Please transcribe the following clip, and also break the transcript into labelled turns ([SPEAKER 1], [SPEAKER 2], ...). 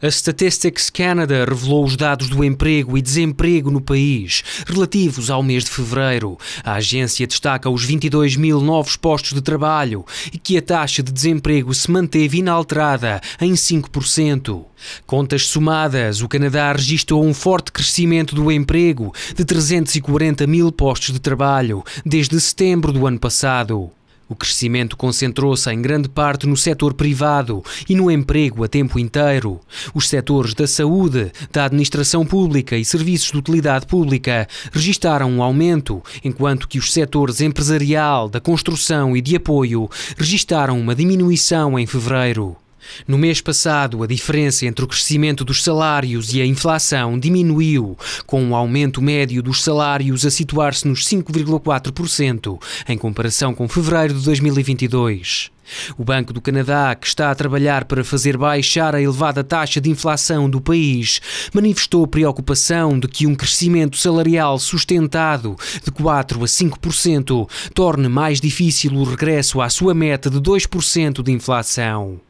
[SPEAKER 1] A Statistics Canada revelou os dados do emprego e desemprego no país, relativos ao mês de fevereiro. A agência destaca os 22 mil novos postos de trabalho e que a taxa de desemprego se manteve inalterada em 5%. Contas somadas, o Canadá registrou um forte crescimento do emprego de 340 mil postos de trabalho desde setembro do ano passado. O crescimento concentrou-se em grande parte no setor privado e no emprego a tempo inteiro. Os setores da saúde, da administração pública e serviços de utilidade pública registaram um aumento, enquanto que os setores empresarial, da construção e de apoio registaram uma diminuição em fevereiro. No mês passado, a diferença entre o crescimento dos salários e a inflação diminuiu, com o um aumento médio dos salários a situar-se nos 5,4%, em comparação com fevereiro de 2022. O Banco do Canadá, que está a trabalhar para fazer baixar a elevada taxa de inflação do país, manifestou preocupação de que um crescimento salarial sustentado de 4 a 5% torne mais difícil o regresso à sua meta de 2% de inflação.